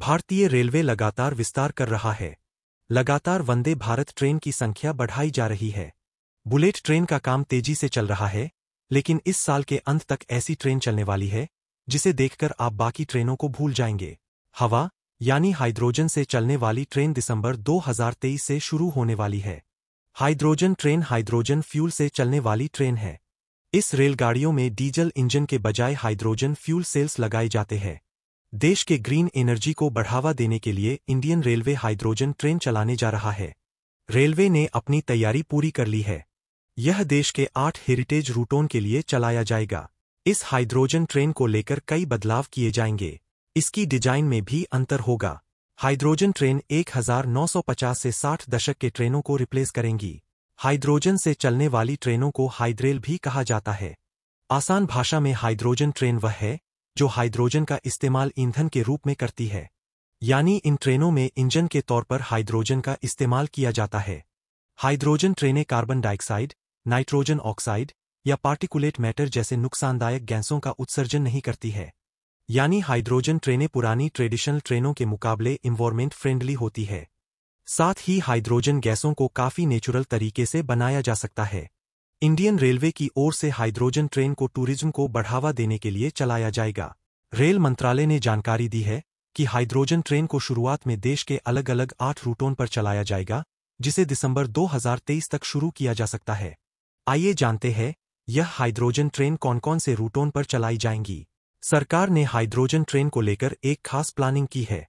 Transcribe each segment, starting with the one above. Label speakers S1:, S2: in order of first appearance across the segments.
S1: भारतीय रेलवे लगातार विस्तार कर रहा है लगातार वंदे भारत ट्रेन की संख्या बढ़ाई जा रही है बुलेट ट्रेन का काम तेजी से चल रहा है लेकिन इस साल के अंत तक ऐसी ट्रेन चलने वाली है जिसे देखकर आप बाकी ट्रेनों को भूल जाएंगे हवा यानी हाइड्रोजन से चलने वाली ट्रेन दिसंबर 2023 से शुरू होने वाली है हाइड्रोजन ट्रेन हाइड्रोजन फ्यूल से चलने वाली ट्रेन है इस रेलगाड़ियों में डीजल इंजन के बजाय हाइड्रोजन फ्यूल सेल्स लगाए जाते हैं देश के ग्रीन एनर्जी को बढ़ावा देने के लिए इंडियन रेलवे हाइड्रोजन ट्रेन चलाने जा रहा है रेलवे ने अपनी तैयारी पूरी कर ली है यह देश के आठ हेरिटेज रूटों के लिए चलाया जाएगा इस हाइड्रोजन ट्रेन को लेकर कई बदलाव किए जाएंगे इसकी डिजाइन में भी अंतर होगा हाइड्रोजन ट्रेन 1950 से 60 दशक के ट्रेनों को रिप्लेस करेंगी हाइड्रोजन से चलने वाली ट्रेनों को हाइड्रेल भी कहा जाता है आसान भाषा में हाइड्रोजन ट्रेन वह है जो हाइड्रोजन का इस्तेमाल ईंधन के रूप में करती है यानी इन ट्रेनों में इंजन के तौर पर हाइड्रोजन का इस्तेमाल किया जाता है हाइड्रोजन ट्रेनें कार्बन डाइऑक्साइड नाइट्रोजन ऑक्साइड या पार्टिकुलेट मैटर जैसे नुकसानदायक गैसों का उत्सर्जन नहीं करती है यानी हाइड्रोजन ट्रेनें पुरानी ट्रेडिशनल ट्रेनों के मुकाबले इन्वायरमेंट फ्रेंडली होती है साथ ही हाइड्रोजन गैसों को काफी नेचुरल तरीके से बनाया जा सकता है इंडियन रेलवे की ओर से हाइड्रोजन ट्रेन को टूरिज्म को बढ़ावा देने के लिए चलाया जाएगा रेल मंत्रालय ने जानकारी दी है कि हाइड्रोजन ट्रेन को शुरुआत में देश के अलग अलग आठ रूटों पर चलाया जाएगा जिसे दिसंबर 2023 तक शुरू किया जा सकता है आइए जानते हैं यह हाइड्रोजन ट्रेन कौन कौन से रूटों पर चलाई जाएंगी सरकार ने हाइड्रोजन ट्रेन को लेकर एक खास प्लानिंग की है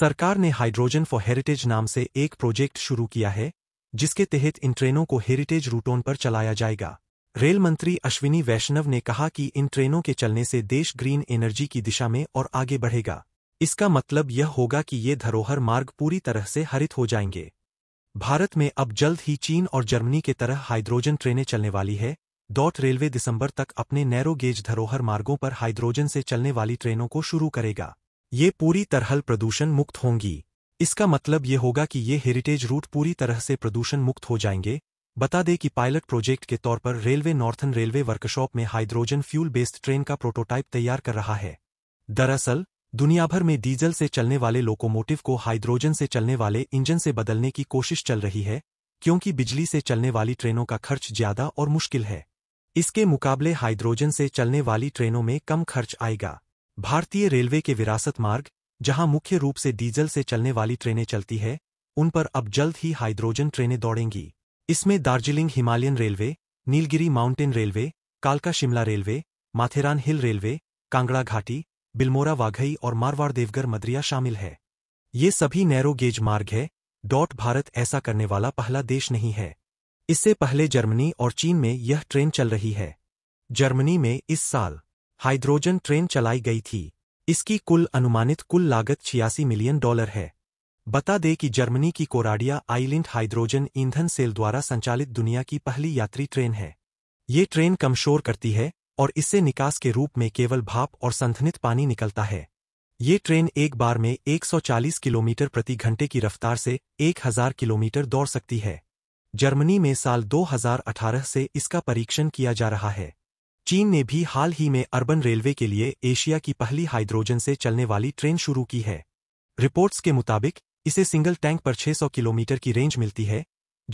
S1: सरकार ने हाइड्रोजन फॉर हेरिटेज नाम से एक प्रोजेक्ट शुरू किया है जिसके तहत इन ट्रेनों को हेरिटेज रूटों पर चलाया जाएगा रेल मंत्री अश्विनी वैष्णव ने कहा कि इन ट्रेनों के चलने से देश ग्रीन एनर्जी की दिशा में और आगे बढ़ेगा इसका मतलब यह होगा कि ये धरोहर मार्ग पूरी तरह से हरित हो जाएंगे भारत में अब जल्द ही चीन और जर्मनी के तरह हाइड्रोजन ट्रेनें चलने वाली है डॉट रेलवे दिसंबर तक अपने नैरो गेज धरोहर मार्गों पर हाइड्रोजन से चलने वाली ट्रेनों को शुरू करेगा ये पूरी तरह प्रदूषण मुक्त होंगी इसका मतलब ये होगा कि ये हेरिटेज रूट पूरी तरह से प्रदूषण मुक्त हो जाएंगे बता दें कि पायलट प्रोजेक्ट के तौर पर रेलवे नॉर्थन रेलवे वर्कशॉप में हाइड्रोजन फ्यूल बेस्ड ट्रेन का प्रोटोटाइप तैयार कर रहा है दरअसल दुनिया भर में डीजल से चलने वाले लोकोमोटिव को हाइड्रोजन से चलने वाले इंजन से बदलने की कोशिश चल रही है क्योंकि बिजली से चलने वाली ट्रेनों का खर्च ज्यादा और मुश्किल है इसके मुकाबले हाइड्रोजन से चलने वाली ट्रेनों में कम खर्च आएगा भारतीय रेलवे के विरासत मार्ग जहां मुख्य रूप से डीजल से चलने वाली ट्रेनें चलती है उन पर अब जल्द ही हाइड्रोजन ट्रेनें दौड़ेंगी इसमें Darjeeling Himalayan railway Nilgiri mountain railway कालका Shimla railway Matheran hill railway Kangra घाटी बिल्मोरा वाघई और मारवाड़ देवगर मदरिया शामिल है ये सभी नैरो गेज मार्ग है डॉट भारत ऐसा करने वाला पहला देश नहीं है इससे पहले जर्मनी और चीन में यह ट्रेन चल रही है जर्मनी में इस साल हाइड्रोजन ट्रेन चलाई गई थी इसकी कुल अनुमानित कुल लागत छियासी मिलियन डॉलर है बता दें कि जर्मनी की कोराडिया आइलैंड हाइड्रोजन ईंधन सेल द्वारा संचालित दुनिया की पहली यात्री ट्रेन है ये ट्रेन कमशोर करती है और इससे निकास के रूप में केवल भाप और संथनित पानी निकलता है ये ट्रेन एक बार में 140 किलोमीटर प्रति घंटे की रफ्तार से 1000 किलोमीटर दौड़ सकती है जर्मनी में साल 2018 से इसका परीक्षण किया जा रहा है चीन ने भी हाल ही में अर्बन रेलवे के लिए एशिया की पहली हाइड्रोजन से चलने वाली ट्रेन शुरू की है रिपोर्ट्स के मुताबिक इसे सिंगल टैंक पर 600 किलोमीटर की रेंज मिलती है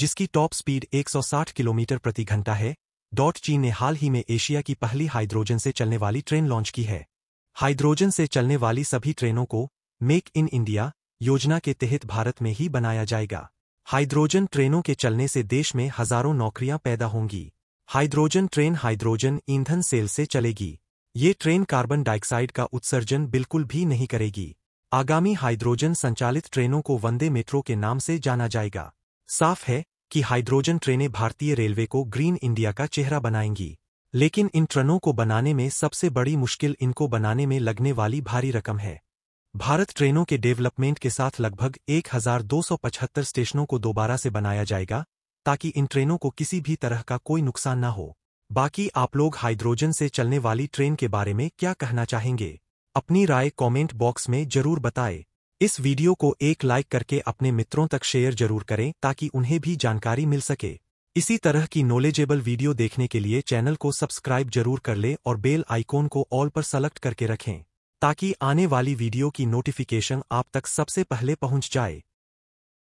S1: जिसकी टॉप स्पीड 160 किलोमीटर प्रति घंटा है डॉट चीन ने हाल ही में एशिया की पहली हाइड्रोजन से चलने वाली ट्रेन लॉन्च की है हाइड्रोजन से चलने वाली सभी ट्रेनों को मेक इन इंडिया योजना के तहत भारत में ही बनाया जाएगा हाइड्रोजन ट्रेनों के चलने से देश में हजारों नौकरियां पैदा होंगी हाइड्रोजन ट्रेन हाइड्रोजन ईंधन सेल से चलेगी ये ट्रेन कार्बन डाइऑक्साइड का उत्सर्जन बिल्कुल भी नहीं करेगी आगामी हाइड्रोजन संचालित ट्रेनों को वंदे मेट्रो के नाम से जाना जाएगा साफ है कि हाइड्रोजन ट्रेनें भारतीय रेलवे को ग्रीन इंडिया का चेहरा बनाएंगी लेकिन इन ट्रेनों को बनाने में सबसे बड़ी मुश्किल इनको बनाने में लगने वाली भारी रकम है भारत ट्रेनों के डेवलपमेंट के साथ लगभग एक स्टेशनों को दोबारा से बनाया जाएगा ताकि इन ट्रेनों को किसी भी तरह का कोई नुकसान न हो बाकी आप लोग हाइड्रोजन से चलने वाली ट्रेन के बारे में क्या कहना चाहेंगे अपनी राय कमेंट बॉक्स में जरूर बताएं। इस वीडियो को एक लाइक करके अपने मित्रों तक शेयर जरूर करें ताकि उन्हें भी जानकारी मिल सके इसी तरह की नॉलेजेबल वीडियो देखने के लिए चैनल को सब्सक्राइब जरूर कर लें और बेल आइकॉन को ऑल पर सेलेक्ट करके रखें ताकि आने वाली वीडियो की नोटिफिकेशन आप तक सबसे पहले पहुंच जाए